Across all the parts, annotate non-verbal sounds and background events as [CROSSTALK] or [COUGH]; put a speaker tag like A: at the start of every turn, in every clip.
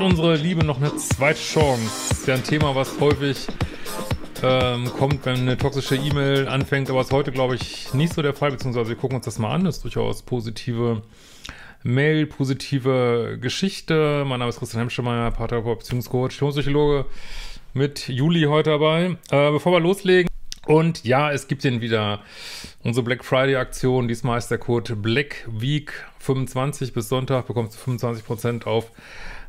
A: hat unsere Liebe noch eine zweite Chance? Das ist ja ein Thema, was häufig ähm, kommt, wenn eine toxische E-Mail anfängt, aber ist heute, glaube ich, nicht so der Fall, beziehungsweise wir gucken uns das mal an. Das ist durchaus positive Mail, positive Geschichte. Mein Name ist Christian Hemschemeyer, Paartherapeut, Beziehungscoach, Psychologe mit Juli heute dabei. Äh, bevor wir loslegen, und ja, es gibt den wieder. Unsere Black Friday Aktion. Diesmal ist der Code Black Week 25 bis Sonntag bekommst du 25% auf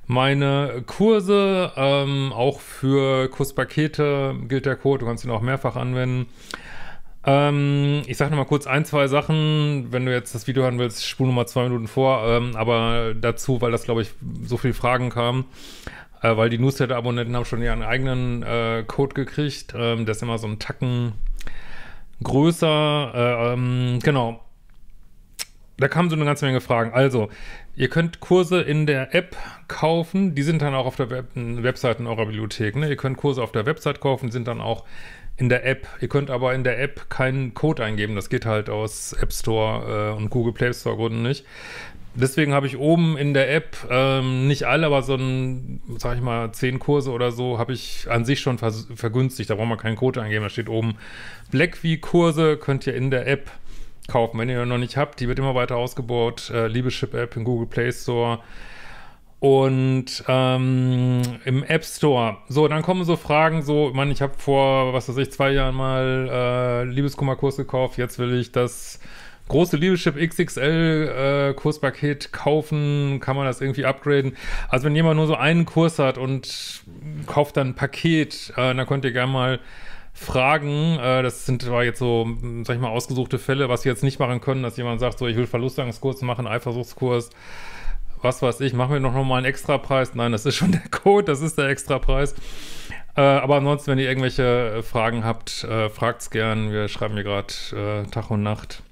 A: meine Kurse, ähm, auch für Kurspakete gilt der Code, du kannst ihn auch mehrfach anwenden. Ähm, ich sage nochmal kurz ein, zwei Sachen, wenn du jetzt das Video hören willst, spule nochmal zwei Minuten vor, ähm, aber dazu, weil das, glaube ich, so viele Fragen kamen, äh, weil die Newsletter-Abonnenten haben schon ihren eigenen äh, Code gekriegt, ähm, der ist immer so ein Tacken größer, äh, ähm, genau, da kamen so eine ganze Menge Fragen. Also, ihr könnt Kurse in der App kaufen, die sind dann auch auf der Web Webseite in eurer Bibliothek. Ne? Ihr könnt Kurse auf der Website kaufen, sind dann auch in der App. Ihr könnt aber in der App keinen Code eingeben. Das geht halt aus App Store äh, und Google Play Store Gründen nicht. Deswegen habe ich oben in der App ähm, nicht alle, aber so ein, sag ich mal, zehn Kurse oder so habe ich an sich schon vergünstigt. Da braucht man keinen Code eingeben. Da steht oben blackview Kurse könnt ihr in der App kaufen, wenn ihr noch nicht habt. Die wird immer weiter ausgebaut. Äh, liebe Ship-App im Google Play Store und ähm, im App Store. So, dann kommen so Fragen, so, man, ich habe vor, was weiß ich, zwei Jahren mal äh, Liebeskummerkurs gekauft, jetzt will ich das große Liebeschip XXL äh, Kurspaket kaufen, kann man das irgendwie upgraden. Also wenn jemand nur so einen Kurs hat und kauft dann ein Paket, äh, dann könnt ihr gerne mal Fragen, äh, das sind zwar jetzt so, sag ich mal, ausgesuchte Fälle, was wir jetzt nicht machen können, dass jemand sagt, so, ich will Verlustangstkurs machen, Eifersuchtskurs, was weiß ich, machen wir noch mal einen Extrapreis. Nein, das ist schon der Code, das ist der Extrapreis. Äh, aber ansonsten, wenn ihr irgendwelche äh, Fragen habt, äh, es gern. Wir schreiben hier gerade äh, Tag und Nacht.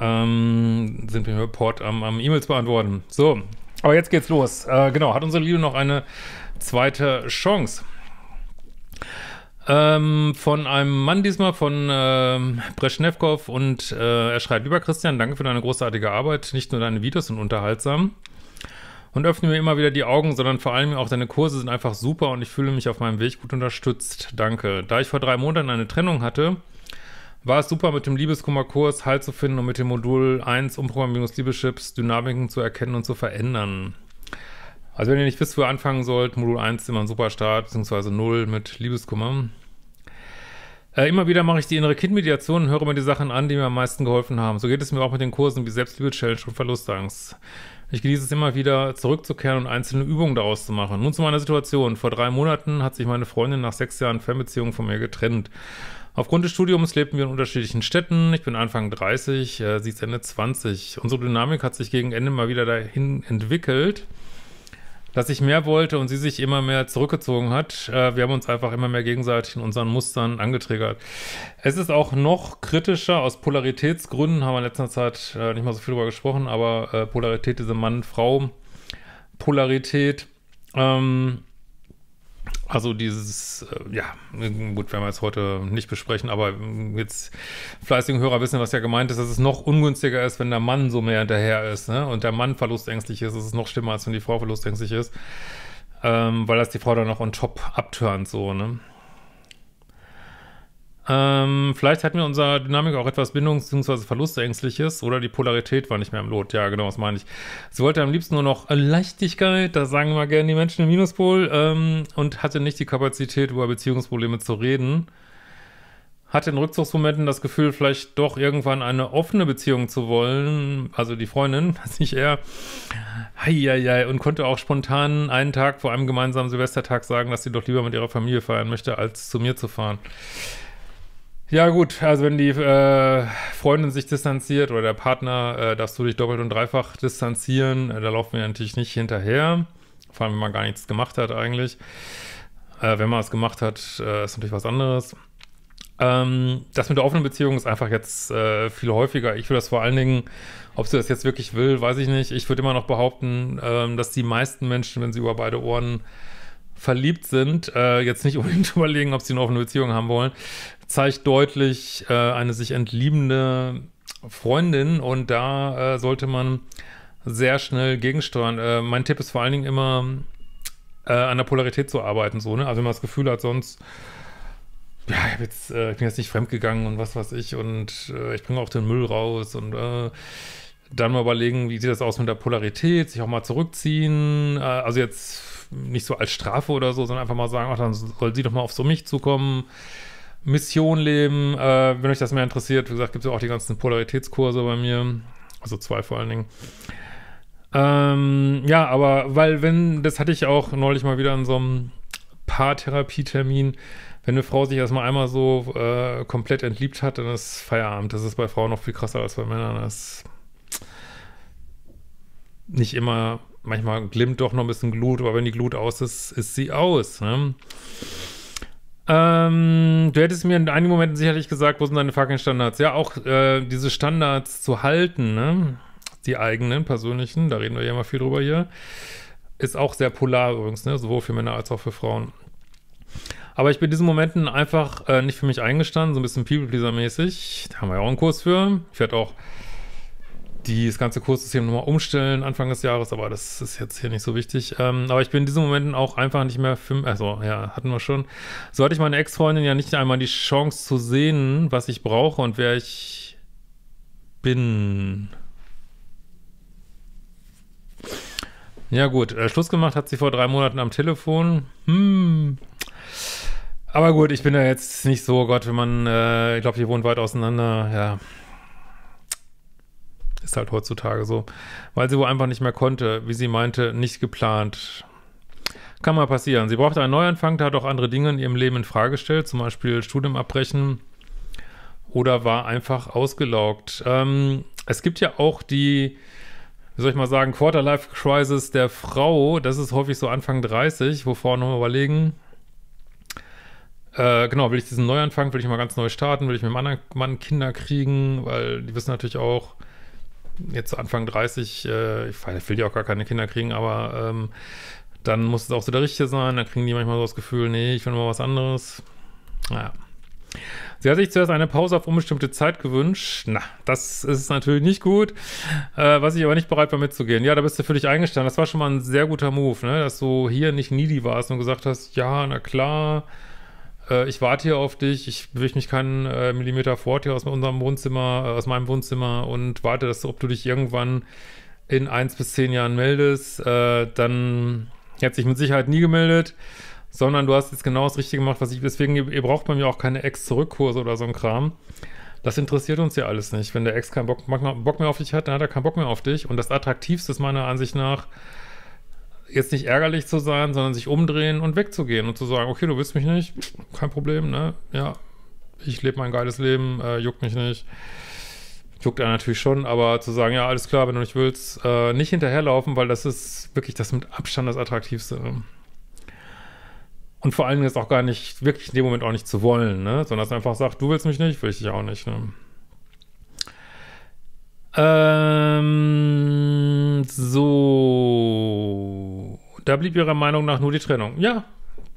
A: Ähm, sind wir im Report am, am E-Mails beantworten. So, aber jetzt geht's los. Äh, genau, hat unsere Lido noch eine zweite Chance? Ähm, von einem Mann diesmal, von ähm, Breschnevkov und äh, er schreibt, lieber Christian, danke für deine großartige Arbeit. Nicht nur deine Videos sind unterhaltsam und öffnen mir immer wieder die Augen, sondern vor allem auch deine Kurse sind einfach super und ich fühle mich auf meinem Weg gut unterstützt. Danke. Da ich vor drei Monaten eine Trennung hatte, war es super, mit dem Liebeskummerkurs Halt zu finden und mit dem Modul 1 Umprogrammierungs-Liebeschips Dynamiken zu erkennen und zu verändern. Also wenn ihr nicht wisst, wo ihr anfangen sollt, Modul 1 immer ein super Start, beziehungsweise 0 mit Liebeskummer. Äh, immer wieder mache ich die innere Kindmediation und höre mir die Sachen an, die mir am meisten geholfen haben. So geht es mir auch mit den Kursen wie Selbstliebe-Challenge und Verlustangst. Ich genieße es immer wieder, zurückzukehren und einzelne Übungen daraus zu machen. Nun zu meiner Situation. Vor drei Monaten hat sich meine Freundin nach sechs Jahren Fernbeziehung von mir getrennt. Aufgrund des Studiums lebten wir in unterschiedlichen Städten. Ich bin Anfang 30, äh, sie ist Ende 20. Unsere Dynamik hat sich gegen Ende mal wieder dahin entwickelt dass ich mehr wollte und sie sich immer mehr zurückgezogen hat. Äh, wir haben uns einfach immer mehr gegenseitig in unseren Mustern angetriggert. Es ist auch noch kritischer, aus Polaritätsgründen haben wir in letzter Zeit äh, nicht mal so viel darüber gesprochen, aber äh, Polarität, diese Mann-Frau-Polarität, ähm, also dieses, äh, ja, gut, werden wir jetzt heute nicht besprechen, aber jetzt fleißigen Hörer wissen, was ja gemeint ist, dass es noch ungünstiger ist, wenn der Mann so mehr hinterher ist ne? und der Mann verlustängstlich ist, ist es noch schlimmer, als wenn die Frau verlustängstlich ist, ähm, weil das die Frau dann noch on top abturnt, so, ne? Ähm, vielleicht hatten wir unserer Dynamik auch etwas bindungs- bzw. verlustängstliches oder die Polarität war nicht mehr im Lot. Ja, genau, das meine ich. Sie wollte am liebsten nur noch Leichtigkeit, das sagen mal gerne die Menschen im Minuspol, ähm, und hatte nicht die Kapazität, über Beziehungsprobleme zu reden. Hatte in Rückzugsmomenten das Gefühl, vielleicht doch irgendwann eine offene Beziehung zu wollen, also die Freundin, dass [LAUGHS] ich eher, heieiei, und konnte auch spontan einen Tag vor einem gemeinsamen Silvestertag sagen, dass sie doch lieber mit ihrer Familie feiern möchte, als zu mir zu fahren. Ja gut, also wenn die äh, Freundin sich distanziert oder der Partner, äh, darfst du dich doppelt und dreifach distanzieren. Äh, da laufen wir natürlich nicht hinterher, vor allem wenn man gar nichts gemacht hat eigentlich. Äh, wenn man es gemacht hat, äh, ist natürlich was anderes. Ähm, das mit der offenen Beziehung ist einfach jetzt äh, viel häufiger. Ich würde das vor allen Dingen, ob sie das jetzt wirklich will, weiß ich nicht. Ich würde immer noch behaupten, ähm, dass die meisten Menschen, wenn sie über beide Ohren verliebt sind, äh, jetzt nicht [LAUGHS] unbedingt überlegen, ob sie eine offene Beziehung haben wollen, zeigt deutlich äh, eine sich entliebende Freundin und da äh, sollte man sehr schnell gegensteuern. Äh, mein Tipp ist vor allen Dingen immer, äh, an der Polarität zu arbeiten, so, ne? Also wenn man das Gefühl hat, sonst ja, ich, jetzt, äh, ich bin jetzt nicht fremdgegangen und was weiß ich und äh, ich bringe auch den Müll raus und äh, dann mal überlegen, wie sieht das aus mit der Polarität, sich auch mal zurückziehen. Äh, also jetzt nicht so als Strafe oder so, sondern einfach mal sagen, ach, dann soll sie doch mal auf so mich zukommen. Mission leben, äh, wenn euch das mehr interessiert, wie gesagt, gibt es ja auch die ganzen Polaritätskurse bei mir, also zwei vor allen Dingen. Ähm, ja, aber weil wenn, das hatte ich auch neulich mal wieder in so einem Paartherapietermin, wenn eine Frau sich erstmal einmal so äh, komplett entliebt hat, dann ist Feierabend. Das ist bei Frauen noch viel krasser als bei Männern. Das ist nicht immer manchmal glimmt doch noch ein bisschen Glut, aber wenn die Glut aus ist, ist sie aus. Ne? Ähm, du hättest mir in einigen Momenten sicherlich gesagt, wo sind deine fucking Standards? Ja, auch äh, diese Standards zu halten, ne? die eigenen, persönlichen, da reden wir ja immer viel drüber hier, ist auch sehr polar übrigens, ne? sowohl für Männer als auch für Frauen. Aber ich bin in diesen Momenten einfach äh, nicht für mich eingestanden, so ein bisschen People-Pleaser-mäßig. Da haben wir ja auch einen Kurs für. Ich werde auch die, das ganze Kurssystem nochmal umstellen Anfang des Jahres, aber das ist jetzt hier nicht so wichtig. Ähm, aber ich bin in diesen Momenten auch einfach nicht mehr, für, also ja, hatten wir schon. So hatte ich meine Ex-Freundin ja nicht einmal die Chance zu sehen, was ich brauche und wer ich bin. Ja gut, äh, Schluss gemacht hat sie vor drei Monaten am Telefon. Hm. Aber gut, ich bin ja jetzt nicht so, oh Gott, wenn man, äh, ich glaube, wir wohnt weit auseinander, ja. Ist halt heutzutage so. Weil sie wohl einfach nicht mehr konnte, wie sie meinte, nicht geplant. Kann mal passieren. Sie brauchte einen Neuanfang, da hat auch andere Dinge in ihrem Leben in Frage gestellt, zum Beispiel Studium abbrechen oder war einfach ausgelaugt. Ähm, es gibt ja auch die, wie soll ich mal sagen, quarter life crisis der Frau. Das ist häufig so Anfang 30, wovor noch mal überlegen. Äh, genau, will ich diesen Neuanfang, will ich mal ganz neu starten, will ich mit einem anderen Mann Kinder kriegen, weil die wissen natürlich auch, jetzt Anfang 30, äh, ich, will ja auch gar keine Kinder kriegen, aber ähm, dann muss es auch so der Richtige sein. Dann kriegen die manchmal so das Gefühl, nee, ich will mal was anderes. Naja. Sie hat sich zuerst eine Pause auf unbestimmte Zeit gewünscht. Na, das ist natürlich nicht gut. Äh, was ich aber nicht bereit war mitzugehen. Ja, da bist du für dich eingestanden. Das war schon mal ein sehr guter Move, ne? Dass du hier nicht needy warst und gesagt hast, ja, na klar, äh, ich warte hier auf dich, ich bewege mich keinen äh, Millimeter fort hier aus unserem Wohnzimmer, äh, aus meinem Wohnzimmer und warte, dass ob du dich irgendwann in eins bis zehn Jahren meldest, äh, dann hat sich mit Sicherheit nie gemeldet, sondern du hast jetzt genau das Richtige gemacht, was ich, deswegen, ihr, ihr braucht bei mir auch keine Ex-Zurückkurse oder so ein Kram. Das interessiert uns ja alles nicht. Wenn der Ex keinen Bock, Bock mehr auf dich hat, dann hat er keinen Bock mehr auf dich. Und das Attraktivste ist meiner Ansicht nach, jetzt nicht ärgerlich zu sein, sondern sich umdrehen und wegzugehen und zu sagen, okay, du willst mich nicht, kein Problem, ne? Ja, ich lebe mein geiles Leben, äh, juckt mich nicht. Juckt er natürlich schon, aber zu sagen, ja, alles klar, wenn du nicht willst, äh, nicht hinterherlaufen, weil das ist wirklich das mit Abstand das Attraktivste. Und vor allen Dingen ist auch gar nicht, wirklich in dem Moment auch nicht zu wollen, ne? Sondern dass einfach sagt, du willst mich nicht, will ich dich auch nicht, ne? Ähm, so. Da blieb ihrer Meinung nach nur die Trennung. Ja,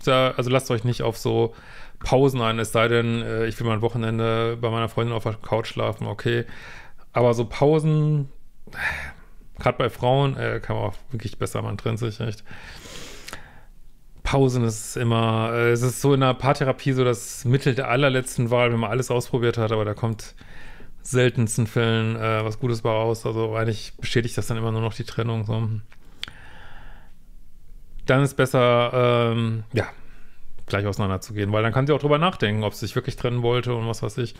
A: da, also lasst euch nicht auf so Pausen ein, es sei denn, äh, ich will mal ein Wochenende bei meiner Freundin auf der Couch schlafen, okay. Aber so Pausen, gerade bei Frauen, äh, kann man auch wirklich besser, man trennt sich echt. Pausen ist immer, äh, es ist so in der Paartherapie so das Mittel der allerletzten Wahl, wenn man alles ausprobiert hat, aber da kommt seltensten Fällen äh, was Gutes bei raus. Also eigentlich bestätigt das dann immer nur noch die Trennung. So dann ist besser, ähm, ja, gleich auseinanderzugehen, weil dann kann sie auch drüber nachdenken, ob sie sich wirklich trennen wollte und was weiß ich.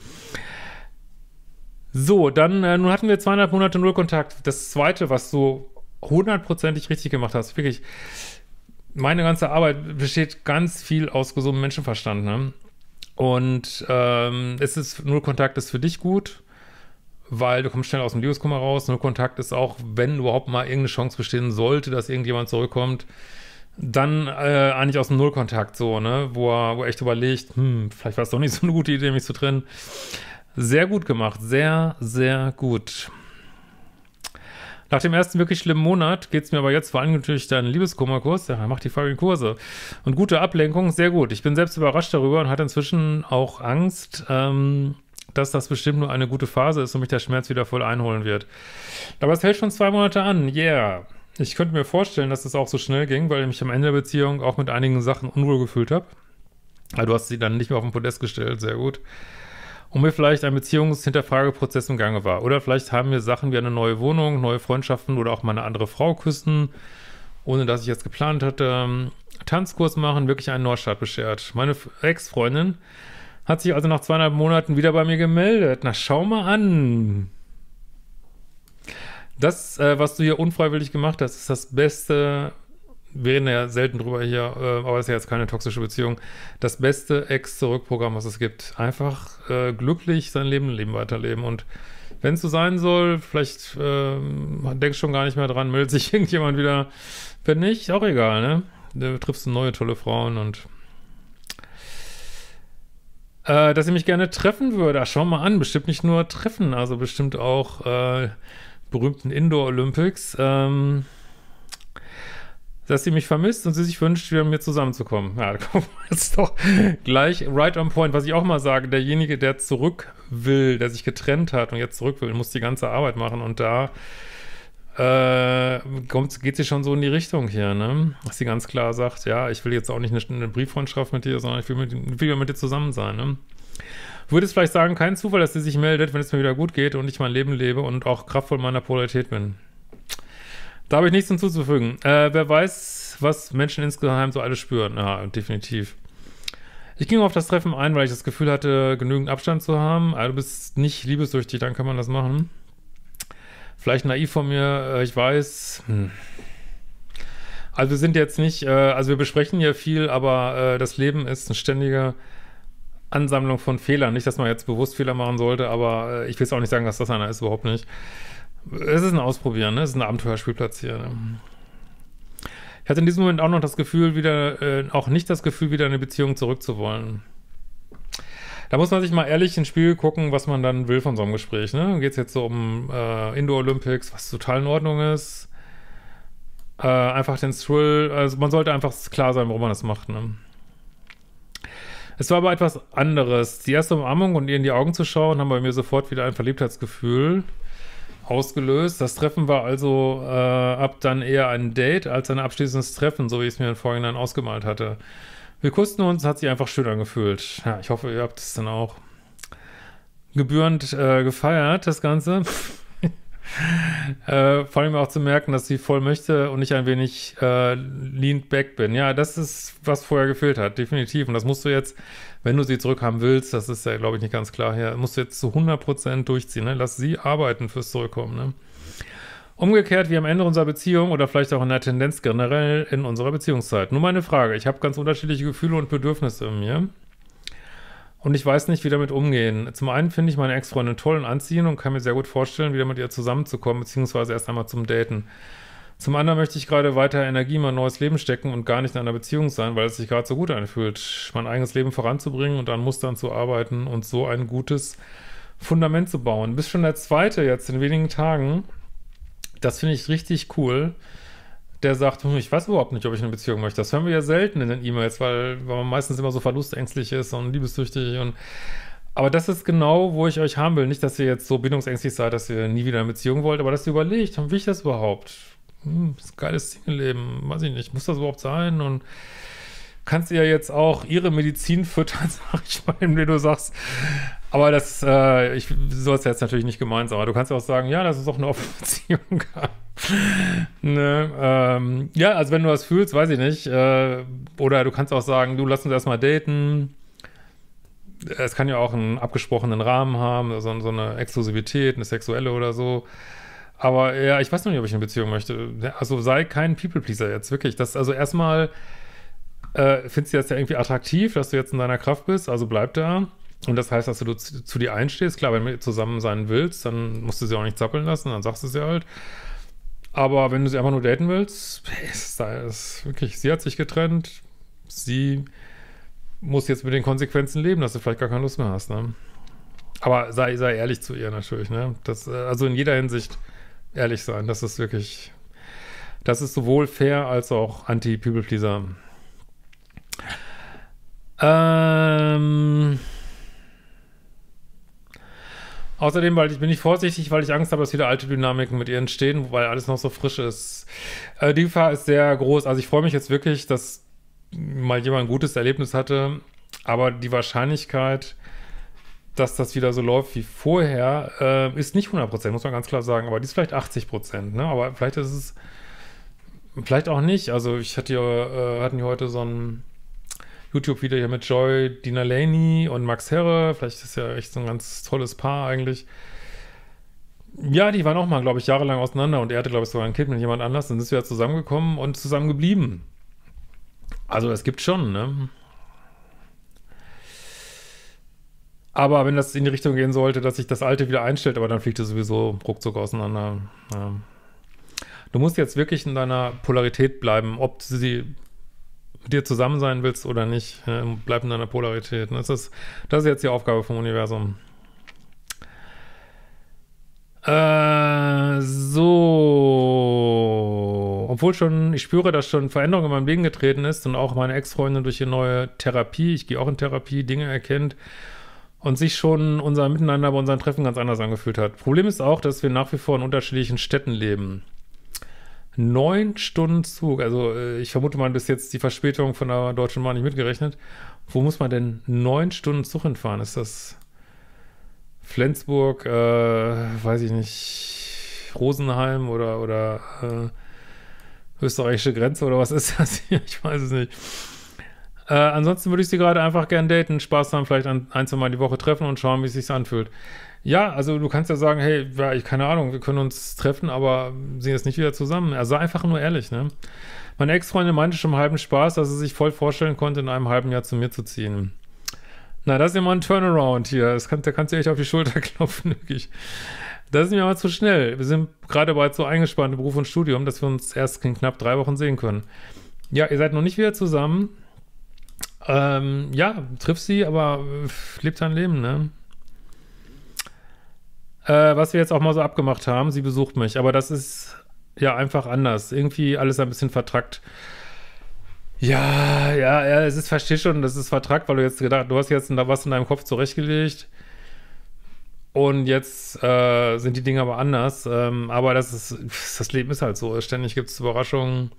A: So, dann, äh, nun hatten wir zweieinhalb Monate Null Kontakt. Das zweite, was du hundertprozentig richtig gemacht hast, wirklich, meine ganze Arbeit besteht ganz viel aus gesundem Menschenverstand, ne? Und ähm, es ist, Nullkontakt ist für dich gut, weil du kommst schnell aus dem Liebeskummer raus. Null Kontakt ist auch, wenn überhaupt mal irgendeine Chance bestehen sollte, dass irgendjemand zurückkommt, dann äh, eigentlich aus dem Nullkontakt so, ne? Wo er, wo er echt überlegt, hm, vielleicht war es doch nicht [LAUGHS] so eine gute Idee, mich zu trennen. Sehr gut gemacht, sehr, sehr gut. Nach dem ersten wirklich schlimmen Monat geht es mir aber jetzt vor allem natürlich deinen Liebeskummerkurs. Ja, mach die folgenden Kurse. Und gute Ablenkung, sehr gut. Ich bin selbst überrascht darüber und hatte inzwischen auch Angst, ähm, dass das bestimmt nur eine gute Phase ist und mich der Schmerz wieder voll einholen wird. Aber es hält schon zwei Monate an. Yeah. Ich könnte mir vorstellen, dass das auch so schnell ging, weil ich mich am Ende der Beziehung auch mit einigen Sachen unwohl gefühlt habe. Aber du hast sie dann nicht mehr auf den Podest gestellt, sehr gut. Und mir vielleicht ein Beziehungshinterfrageprozess im Gange war. Oder vielleicht haben mir Sachen wie eine neue Wohnung, neue Freundschaften oder auch meine andere Frau küssen, ohne dass ich jetzt geplant hatte, ähm, Tanzkurs machen, wirklich einen Neustart beschert. Meine Ex-Freundin hat sich also nach zweieinhalb Monaten wieder bei mir gemeldet. Na, schau mal an das, äh, was du hier unfreiwillig gemacht hast, ist das Beste. Wir reden ja selten drüber hier, äh, aber es ist ja jetzt keine toxische Beziehung. Das beste ex zurückprogramm was es gibt. Einfach äh, glücklich sein Leben, Leben weiterleben. Und wenn es so sein soll, vielleicht ähm, denkst schon gar nicht mehr dran, meldet sich [LAUGHS] irgendjemand wieder. Wenn nicht, auch egal, ne? Da triffst du neue tolle Frauen und äh, dass ich mich gerne treffen würde. Ach, schau mal an, bestimmt nicht nur treffen, also bestimmt auch äh, berühmten Indoor Olympics, ähm, dass sie mich vermisst und sie sich wünscht, wieder mit mir zusammenzukommen. Ja, [LAUGHS] da kommen wir jetzt doch gleich right on point. Was ich auch mal sage, derjenige, der zurück will, der sich getrennt hat und jetzt zurück will, muss die ganze Arbeit machen und da äh, geht sie schon so in die Richtung hier, ne? Dass sie ganz klar sagt, ja, ich will jetzt auch nicht eine, eine Brieffreundschaft mit dir, sondern ich will, mit, will mit dir zusammen sein, ne? Würde es vielleicht sagen, kein Zufall, dass sie sich meldet, wenn es mir wieder gut geht und ich mein Leben lebe und auch kraftvoll meiner Polarität bin. Da habe ich nichts hinzuzufügen. Äh, wer weiß, was Menschen insgeheim so alles spüren. Ja, definitiv. Ich ging auf das Treffen ein, weil ich das Gefühl hatte, genügend Abstand zu haben. Also du bist nicht liebessüchtig, dann kann man das machen. Vielleicht naiv von mir, äh, ich weiß. Hm. Also wir sind jetzt nicht, äh, also wir besprechen ja viel, aber äh, das Leben ist ein ständiger Ansammlung von Fehlern. Nicht, dass man jetzt bewusst Fehler machen sollte, aber äh, ich will es auch nicht sagen, dass das einer ist, überhaupt nicht. Es ist ein Ausprobieren, ne? es ist ein Abenteuerspielplatz hier. Ne? Ich hatte in diesem Moment auch noch das Gefühl, wieder, äh, auch nicht das Gefühl, wieder in eine Beziehung zurückzuwollen. Da muss man sich mal ehrlich ins Spiel gucken, was man dann will von so einem Gespräch. Ne? Geht es jetzt so um äh, Indoor-Olympics, was total in Ordnung ist. Äh, einfach den Thrill, also man sollte einfach klar sein, warum man das macht. Ne? Es war aber etwas anderes. Die erste Umarmung und ihr in die Augen zu schauen, haben bei mir sofort wieder ein Verliebtheitsgefühl ausgelöst. Das Treffen war also äh, ab dann eher ein Date als ein abschließendes Treffen, so wie ich es mir im Vorhinein ausgemalt hatte. Wir kussten uns, hat sich einfach schön angefühlt. Ja, ich hoffe, ihr habt es dann auch gebührend äh, gefeiert, das Ganze. [LAUGHS] äh, vor allem auch zu merken, dass sie voll möchte und ich ein wenig äh, leaned back bin. Ja, das ist, was vorher gefehlt hat, definitiv. Und das musst du jetzt, wenn du sie zurückhaben willst, das ist ja, glaube ich, nicht ganz klar hier, musst du jetzt zu 100% durchziehen. Ne? Lass sie arbeiten fürs Zurückkommen. Ne? Umgekehrt, wie am Ende unserer Beziehung oder vielleicht auch in der Tendenz generell in unserer Beziehungszeit. Nur meine Frage, ich habe ganz unterschiedliche Gefühle und Bedürfnisse in mir. Und ich weiß nicht, wie damit umgehen. Zum einen finde ich meine Ex-Freundin toll und anziehend und kann mir sehr gut vorstellen, wieder mit ihr zusammenzukommen, beziehungsweise erst einmal zum Daten. Zum anderen möchte ich gerade weiter Energie in mein neues Leben stecken und gar nicht in einer Beziehung sein, weil es sich gerade so gut anfühlt, mein eigenes Leben voranzubringen und an Mustern zu arbeiten und so ein gutes Fundament zu bauen. Bis schon der zweite jetzt in wenigen Tagen. Das finde ich richtig cool der sagt, hm, ich weiß überhaupt nicht, ob ich eine Beziehung möchte. Das hören wir ja selten in den E-Mails, weil, weil man meistens immer so verlustängstlich ist und liebessüchtig und aber das ist genau, wo ich euch haben will. Nicht, dass ihr jetzt so bindungsängstlich seid, dass ihr nie wieder eine Beziehung wollt, aber dass ihr überlegt, will ich das überhaupt? Hm, das ist ein geiles Single-Leben, weiß ich nicht, muss das überhaupt sein? Und kannst ihr jetzt auch ihre Medizin füttern, [LAUGHS] sag ich mal, indem du sagst, aber das, äh, ich soll es jetzt natürlich nicht gemeinsam, aber du kannst ja auch sagen, ja, das ist auch eine offene [LAUGHS] Beziehung ne, ähm, ja, also wenn du das fühlst, weiß ich nicht. Äh, oder du kannst auch sagen, du lass uns erstmal daten. Es kann ja auch einen abgesprochenen Rahmen haben, so, so eine Exklusivität, eine sexuelle oder so. Aber ja, ich weiß noch nicht, ob ich eine Beziehung möchte. Also sei kein People-Pleaser jetzt, wirklich. Das, also erstmal äh, findest du das ja irgendwie attraktiv, dass du jetzt in deiner Kraft bist, also bleib da. Und das heißt, dass du zu, zu dir einstehst. Klar, wenn du zusammen sein willst, dann musst du sie auch nicht zappeln lassen, dann sagst du sie halt. Aber wenn du sie einfach nur daten willst, ist, da wirklich, sie hat sich getrennt. Sie muss jetzt mit den Konsequenzen leben, dass du vielleicht gar keine Lust mehr hast. Ne? Aber sei, sei ehrlich zu ihr natürlich. Ne? Das, äh, also in jeder Hinsicht ehrlich sein. Das ist wirklich, das ist sowohl fair als auch anti-People-Pleaser. Ähm. Außerdem weil ich, bin ich vorsichtig, weil ich Angst habe, dass wieder alte Dynamiken mit ihr entstehen, weil alles noch so frisch ist. Äh, die Gefahr ist sehr groß. Also ich freue mich jetzt wirklich, dass mal jemand ein gutes Erlebnis hatte. Aber die Wahrscheinlichkeit, dass das wieder so läuft wie vorher, äh, ist nicht 100%, muss man ganz klar sagen. Aber die ist vielleicht 80%. Ne? Aber vielleicht ist es, vielleicht auch nicht. Also ich hatte, äh, hatten hier heute so ein YouTube-Video hier mit Joy Dinalani und Max Herre. Vielleicht ist ja echt so ein ganz tolles Paar eigentlich. Ja, die waren auch mal, glaube ich, jahrelang auseinander und er hatte, glaube ich, sogar ein Kind mit jemand anders. Dann sind wir ja zusammengekommen und zusammengeblieben. Also es gibt schon, ne? Aber wenn das in die Richtung gehen sollte, dass sich das Alte wieder einstellt, aber dann fliegt es sowieso ruckzuck auseinander. Ja. Du musst jetzt wirklich in deiner Polarität bleiben, ob sie mit dir zusammen sein willst oder nicht, ne, bleib in deiner Polarität. Ne? Das ist, das ist jetzt die Aufgabe vom Universum. Äh, so. Obwohl schon, ich spüre, dass schon Veränderung in meinem Leben getreten ist und auch meine Ex-Freundin durch die neue Therapie, ich gehe auch in Therapie, Dinge erkennt und sich schon unser Miteinander bei unseren Treffen ganz anders angefühlt hat. Problem ist auch, dass wir nach wie vor in unterschiedlichen Städten leben neun Stunden Zug. Also äh, ich vermute mal, bis jetzt die Verspätung von der Deutschen Bahn nicht mitgerechnet. Wo muss man denn neun Stunden Zug hinfahren? Ist das Flensburg, äh, weiß ich nicht, Rosenheim oder, oder äh, österreichische Grenze oder was ist das hier? [LAUGHS] Ich weiß es nicht. Äh, ansonsten würde ich sie gerade einfach gern daten, Spaß haben, vielleicht ein, ein, zwei Mal die Woche treffen und schauen, wie es sich anfühlt. Ja, also du kannst ja sagen, hey, ja, ich keine Ahnung, wir können uns treffen, aber sind jetzt nicht wieder zusammen. Also einfach nur ehrlich, ne? Meine Ex-Freundin meinte schon im halben Spaß, dass sie sich voll vorstellen konnte, in einem halben Jahr zu mir zu ziehen. Na, das ist ja mal ein Turnaround hier. Kann, da kannst du echt auf die Schulter [LAUGHS] klopfen, wirklich. Das ist mir aber zu schnell. Wir sind gerade bald so eingespannt im Beruf und Studium, dass wir uns erst in knapp drei Wochen sehen können. Ja, ihr seid noch nicht wieder zusammen. Ähm, ja, triff sie, aber äh, lebt dein Leben, ne? Äh, was wir jetzt auch mal so abgemacht haben, sie besucht mich, aber das ist ja einfach anders. Irgendwie alles ein bisschen vertrackt. Ja, ja, ja, es ist, verstehe schon, das ist vertrackt, weil du jetzt gedacht, du hast jetzt was in deinem Kopf zurechtgelegt und jetzt äh, sind die Dinge aber anders. Ähm, aber das ist, das Leben ist halt so. Ständig gibt es Überraschungen.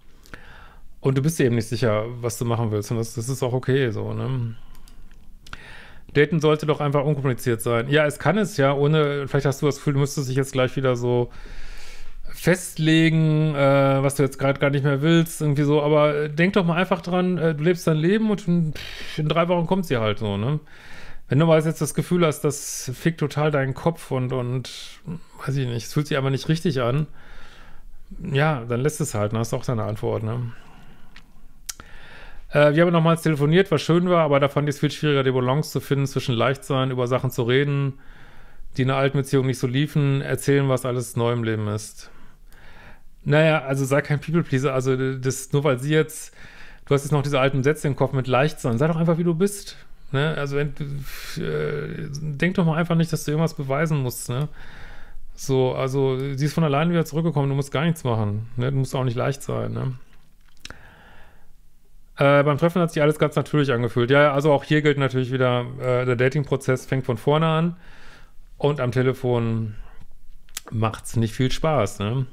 A: Und du bist dir eben nicht sicher, was du machen willst. Und das, das ist auch okay so, ne? Daten sollte doch einfach unkompliziert sein. Ja, es kann es ja, ohne, vielleicht hast du das Gefühl, du müsstest dich jetzt gleich wieder so festlegen, äh, was du jetzt gerade gar nicht mehr willst, irgendwie so, aber äh, denk doch mal einfach dran, äh, du lebst dein Leben und in, in, drei Wochen kommt sie halt so, ne? Wenn du mal jetzt das Gefühl hast, das fickt total deinen Kopf und, und weiß ich nicht, es fühlt sich einfach nicht richtig an, ja, dann lässt es halt, dann ne? hast du auch deine Antwort, ne? Äh, wir haben nochmals telefoniert, was schön war, aber da fand ich es viel schwieriger, die Balance zu finden zwischen Leichtsein, über Sachen zu reden, die in der alten Beziehung nicht so liefen, erzählen, was alles neu im Leben ist. Naja, also sei kein People-Pleaser. Also das, nur weil sie jetzt, du hast jetzt noch diese alten Sätze im Kopf mit Leichtsein. Sei doch einfach, wie du bist. Ne? Also äh, denk doch mal einfach nicht, dass du irgendwas beweisen musst. Ne? So, also sie ist von alleine wieder zurückgekommen. Du musst gar nichts machen. Ne? Du musst auch nicht leicht sein. Ne? Äh, beim Treffen hat sich alles ganz natürlich angefühlt. Ja, also auch hier gilt natürlich wieder, äh, der Dating-Prozess fängt von vorne an und am Telefon macht es nicht viel Spaß. Ne?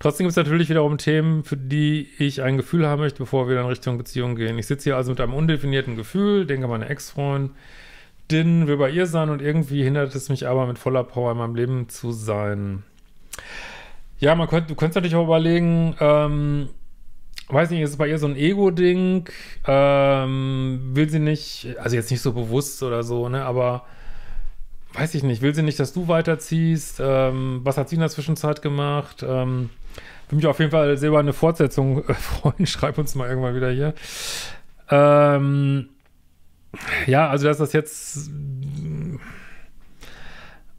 A: Trotzdem gibt es natürlich wiederum Themen, für die ich ein Gefühl haben möchte, bevor wir dann Richtung Beziehung gehen. Ich sitze hier also mit einem undefinierten Gefühl, denke an meine Ex-Freundin, will bei ihr sein und irgendwie hindert es mich aber, mit voller Power in meinem Leben zu sein. Ja, man könnt, du könntest natürlich auch überlegen, ähm, weiß nicht, ist es bei ihr so ein Ego-Ding? Ähm, will sie nicht, also jetzt nicht so bewusst oder so, ne, aber weiß ich nicht, will sie nicht, dass du weiterziehst? Ähm, was hat sie in der Zwischenzeit gemacht? Ähm, würde mich auf jeden Fall selber eine Fortsetzung äh, [LAUGHS] freuen. Schreib uns mal irgendwann wieder hier. Ähm, ja, also dass das jetzt.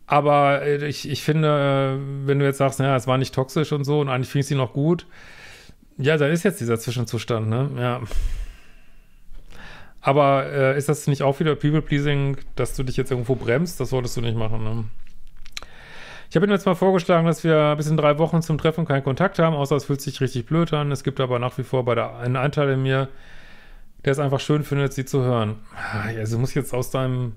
A: Aber äh, ich, ich finde, äh, wenn du jetzt sagst, naja, es war nicht toxisch und so und eigentlich finde fing sie noch gut, ja, da ist jetzt dieser Zwischenzustand, ne? Ja. Aber äh, ist das nicht auch wieder People-Pleasing, dass du dich jetzt irgendwo bremst? Das solltest du nicht machen, ne? Ich habe Ihnen jetzt mal vorgeschlagen, dass wir bis in drei Wochen zum Treffen keinen Kontakt haben, außer es fühlt sich richtig blöd an. Es gibt aber nach wie vor bei der, einen Anteil in mir, der es einfach schön findet, sie zu hören. Ah, also muss ich jetzt aus deinem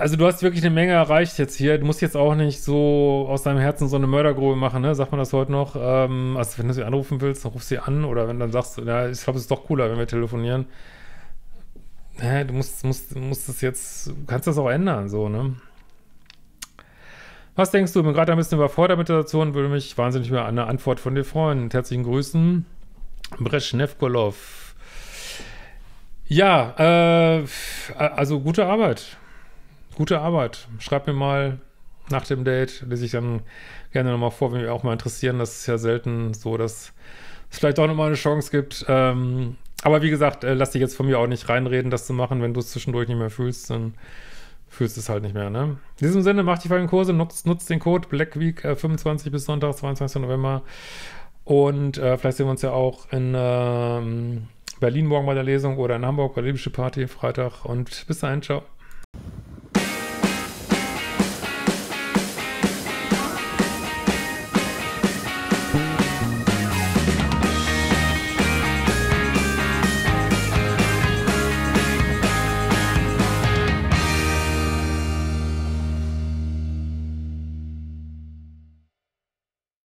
A: also du hast wirklich eine Menge erreicht jetzt hier. Du musst jetzt auch nicht so aus deinem Herzen so eine Mördergrube machen, ne? Sagt man das heute noch? Ähm, also wenn du sie anrufen willst, dann ruf sie an oder wenn dann sagst, ja, ich glaube, es ist doch cooler, wenn wir telefonieren. Hä, du musst, musst, musst das jetzt, kannst das auch ändern, so, ne? Was denkst du? Ich bin gerade ein bisschen überfordert mit der Situation, würde mich wahnsinnig über eine Antwort von dir freuen. Mit herzlichen Grüßen, Breschnevkolov. Ja, äh, also gute Arbeit gute Arbeit. Schreib mir mal nach dem Date, lese ich dann gerne nochmal vor, wenn mich auch mal interessieren. Das ist ja selten so, dass es vielleicht auch nochmal eine Chance gibt. Ähm, aber wie gesagt, äh, lass dich jetzt von mir auch nicht reinreden, das zu machen. Wenn du es zwischendurch nicht mehr fühlst, dann fühlst du es halt nicht mehr, ne? In diesem Sinne, mach die folgenden Kurse, nutzt, nutzt den Code BlackWeek äh, 25 bis Sonntag, 22. November. Und äh, vielleicht sehen wir uns ja auch in ähm, Berlin morgen bei der Lesung oder in Hamburg bei der Liebische Party Freitag. Und bis dahin, ciao.